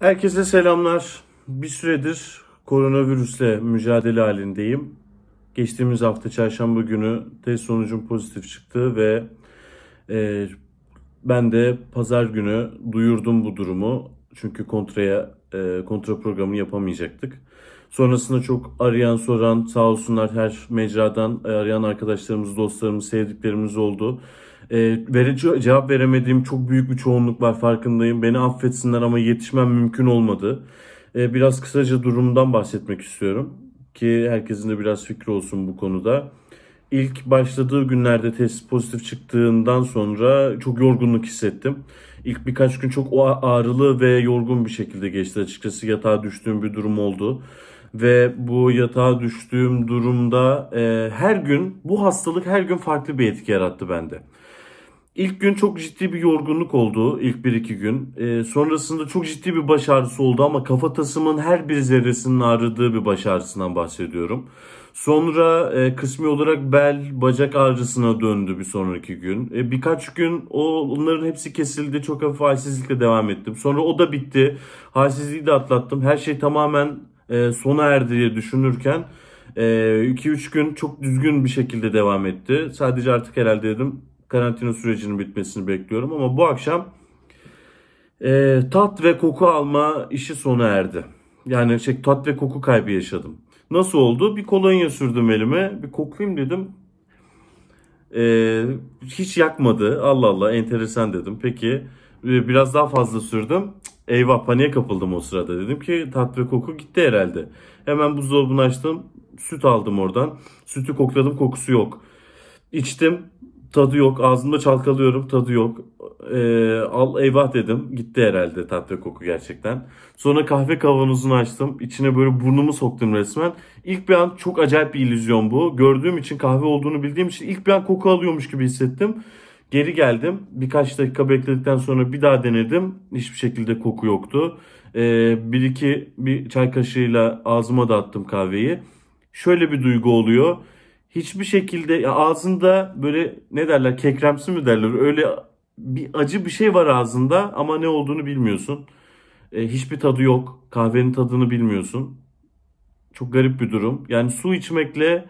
Herkese selamlar. Bir süredir koronavirüsle mücadele halindeyim. Geçtiğimiz hafta çarşamba günü test sonucum pozitif çıktı ve e, ben de pazar günü duyurdum bu durumu. Çünkü kontraya e, kontra programını yapamayacaktık. Sonrasında çok arayan soran sağ olsunlar her mecradan arayan arkadaşlarımız, dostlarımız, sevdiklerimiz oldu. E, ee, verici cevap veremediğim çok büyük bir çoğunluk var farkındayım. Beni affetsinler ama yetişmem mümkün olmadı. E, biraz kısaca durumdan bahsetmek istiyorum ki herkesin de biraz fikri olsun bu konuda. İlk başladığı günlerde test pozitif çıktığından sonra çok yorgunluk hissettim. İlk birkaç gün çok ağrılı ve yorgun bir şekilde geçti açıkçası. Yatağa düştüğüm bir durum oldu. Ve bu yatağa düştüğüm durumda e, her gün bu hastalık her gün farklı bir etki yarattı bende. İlk gün çok ciddi bir yorgunluk oldu ilk 1-2 gün. E, sonrasında çok ciddi bir baş ağrısı oldu ama kafatasımın her bir zerresinin ağrıdığı bir baş ağrısından bahsediyorum. Sonra e, kısmi olarak bel, bacak ağrısına döndü bir sonraki gün. E, birkaç gün o, onların hepsi kesildi. Çok hafif halsizlikle devam ettim. Sonra o da bitti. Halsizliği de atlattım. Her şey tamamen e, sona erdi diye düşünürken 2-3 e, gün çok düzgün bir şekilde devam etti. Sadece artık herhalde dedim karantina sürecinin bitmesini bekliyorum ama bu akşam e, tat ve koku alma işi sona erdi. Yani şey tat ve koku kaybı yaşadım. Nasıl oldu? Bir kolonya sürdüm elime. Bir koklayayım dedim. E, hiç yakmadı. Allah Allah enteresan dedim. Peki e, biraz daha fazla sürdüm. Eyvah paniğe kapıldım o sırada. Dedim ki tat ve koku gitti herhalde. Hemen buzdolabını açtım. Süt aldım oradan. Sütü kokladım kokusu yok. İçtim. Tadı yok. Ağzımda çalkalıyorum. Tadı yok. Ee, al eyvah dedim. Gitti herhalde tatlı koku gerçekten. Sonra kahve kavanozunu açtım. İçine böyle burnumu soktum resmen. İlk bir an çok acayip bir illüzyon bu. Gördüğüm için kahve olduğunu bildiğim için ilk bir an koku alıyormuş gibi hissettim. Geri geldim. Birkaç dakika bekledikten sonra bir daha denedim. Hiçbir şekilde koku yoktu. Ee, bir iki bir çay kaşığıyla ağzıma da attım kahveyi. Şöyle bir duygu oluyor hiçbir şekilde ya ağzında böyle ne derler kekremsi mi derler öyle bir acı bir şey var ağzında ama ne olduğunu bilmiyorsun. E, hiçbir tadı yok. Kahvenin tadını bilmiyorsun. Çok garip bir durum. Yani su içmekle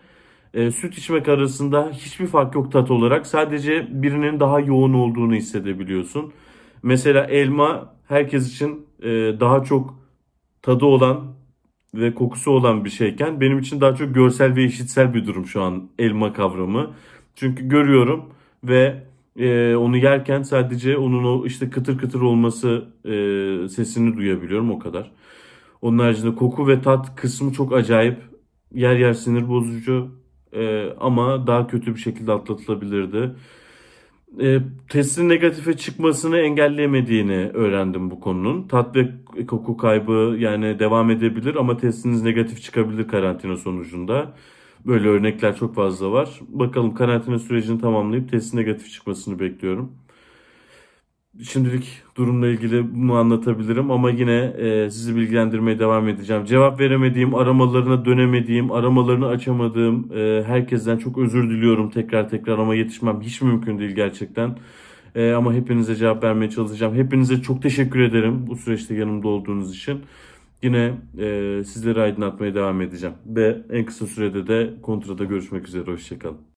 e, süt içmek arasında hiçbir fark yok tat olarak. Sadece birinin daha yoğun olduğunu hissedebiliyorsun. Mesela elma herkes için e, daha çok tadı olan ve kokusu olan bir şeyken benim için daha çok görsel ve işitsel bir durum şu an elma kavramı. Çünkü görüyorum ve e, onu yerken sadece onun o işte kıtır kıtır olması e, sesini duyabiliyorum o kadar. Onun haricinde koku ve tat kısmı çok acayip. Yer yer sinir bozucu e, ama daha kötü bir şekilde atlatılabilirdi e, testin negatife çıkmasını engelleyemediğini öğrendim bu konunun. Tat ve koku kaybı yani devam edebilir ama testiniz negatif çıkabilir karantina sonucunda. Böyle örnekler çok fazla var. Bakalım karantina sürecini tamamlayıp testin negatif çıkmasını bekliyorum şimdilik durumla ilgili bunu anlatabilirim ama yine e, sizi bilgilendirmeye devam edeceğim. Cevap veremediğim, aramalarına dönemediğim, aramalarını açamadığım e, herkesten çok özür diliyorum tekrar tekrar ama yetişmem hiç mümkün değil gerçekten. E, ama hepinize cevap vermeye çalışacağım. Hepinize çok teşekkür ederim bu süreçte yanımda olduğunuz için. Yine e, sizleri aydınlatmaya devam edeceğim ve en kısa sürede de kontrada görüşmek üzere. Hoşçakalın.